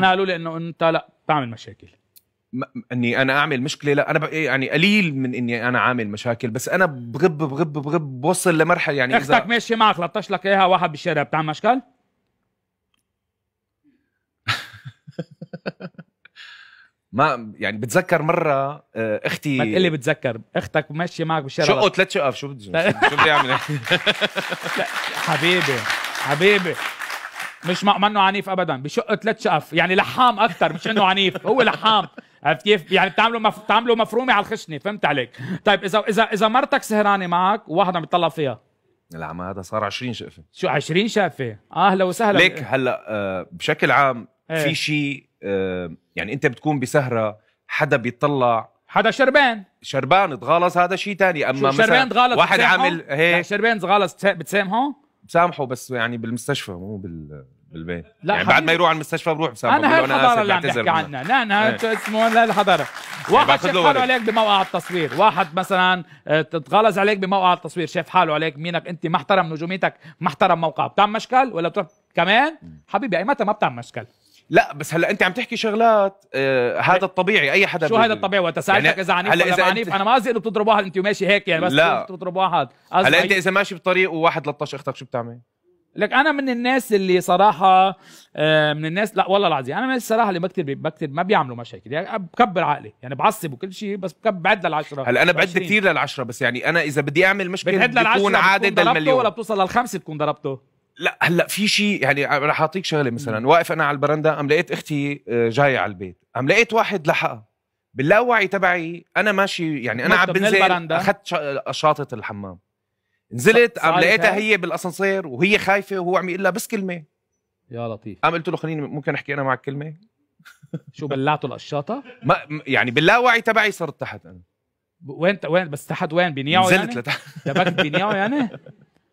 انا قالوا لي انه انت لا تعمل مشاكل اني انا اعمل مشكله لا انا إيه، يعني قليل من اني انا عامل مشاكل بس انا بغب بغب بغب بوصل لمرحله يعني اختك إذا... ماشيه معك لطش لك اياها واحد بالشارع بتعمل مشكل ما يعني بتذكر مره آه، اختي ما تقلي بتذكر اختك ماشيه معك بالشارع شقوا ثلاث شقف شو بدي شو بدي اعمل حبيبي حبيبي مش ما منه عنيف ابدا بشقه ثلاث شقف يعني لحام اكثر مش انه عنيف هو لحام عرفت كيف؟ يعني بتعملوا مف... بتعملوا مفرومه على الخشنه فهمت عليك؟ طيب اذا اذا اذا مرتك سهرانه معك وواحد عم يتطلع فيها لا ما هذا صار 20 شقفه شو 20 شقفه؟ اهلا وسهلا ليك هلا آه، بشكل عام ايه؟ في شيء آه، يعني انت بتكون بسهره حدا بيطلع حدا شربان شربان تغالص هذا شيء تاني اما مثلا إيه. شربان تغالص واحد عامل هيك شربان تغالص بتسامحه بسامحه بس يعني بالمستشفى مو بال بالبيت لا يعني بعد ما يروح على المستشفى بروح بسامحه انا إيه. هاي الحضاره اللي عم تحكي عنها لا انا هي. اسمه لا الحضاره واحد شاف حاله عليك بموقع التصوير واحد مثلا آه، تتغلظ عليك بموقع التصوير شاف حاله عليك مينك انت محترم نجوميتك محترم موقع بتعمل مشكل ولا بتروح كمان حبيبي اي متى ما بتعمل مشكل لا بس هلا انت عم تحكي شغلات آه هذا إيه. الطبيعي اي حدا شو هذا الطبيعي وقت سالتك يعني اذا عنيف ولا إذا عنيف انا ما قصدي انه بتضرب واحد انت وماشي هيك يعني بس لا بتضرب واحد هلا انت اذا ماشي بطريق وواحد لطش اختك شو بتعمل؟ لك انا من الناس اللي صراحه آه من الناس لا والله العظيم انا من الصراحه اللي بكتب بكتب ما بيعملوا مشاكل يعني بكبر عقلي يعني بعصب وكل شيء بس بكب بعد للعشره هلا انا بعد كثير للعشره بس يعني انا اذا بدي اعمل مشكله بكون عادد للمليون ولا بتوصل للخمسه بتكون ضربته لا هلا في شيء يعني رح اعطيك شغله مثلا واقف انا على البرندا قام لقيت اختي آه، جايه على البيت قام لقيت واحد لحقها باللاوعي تبعي انا ماشي يعني انا عم بنزل اخذت شاطه الحمام نزلت قام لقيتها هي بالاسانسير وهي خايفه وهو عم يقول لها بس كلمه يا لطيف قام قلت له خليني ممكن احكي انا معك كلمه شو بلعته القشاطه؟ ما يعني باللاوعي تبعي صرت تحت انا وين وين بس تحت وين بنيعه يعني؟ نزلت لتحت تبعت بنيعه يعني؟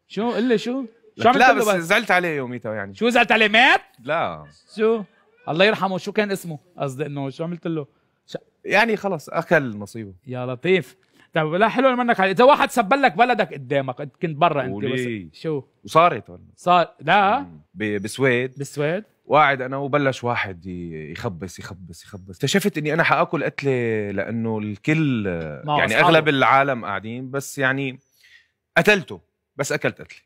شو قل لي شو؟ شو عملت لا بس زعلت عليه يوميتها يعني شو زعلت عليه مات؟ لا شو؟ الله يرحمه شو كان اسمه؟ قصدي انه شو عملت له؟ ش... يعني خلص اكل نصيبه يا لطيف طيب لا حلو منك اذا واحد سب لك بلدك قدامك كنت برا انت بس شو وصارت ولا صار لا بسويد بالسويد واعد انا وبلش واحد يخبص يخبص يخبص اكتشفت اني انا حاكل قتله لانه الكل يعني اغلب العالم قاعدين بس يعني قتلته بس اكلت قتله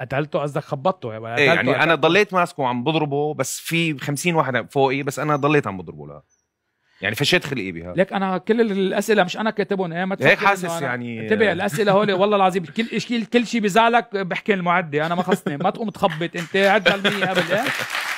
قتلته قصدك خبطته يعني, إيه، يعني انا ضليت ماسكه وعم بضربه بس في 50 واحد فوقي إيه، بس انا ضليت عم بضربه لا يعني فشيت خلقي بها ليك انا كل الاسئله مش انا كاتبهم ايه ما هيك حاسس يعني انتبه الاسئله هول والله العظيم كل كل كل شيء بزعلك بحكي المعدي انا ما خصني ما تقوم تخبط انت عد 100 قبل ايه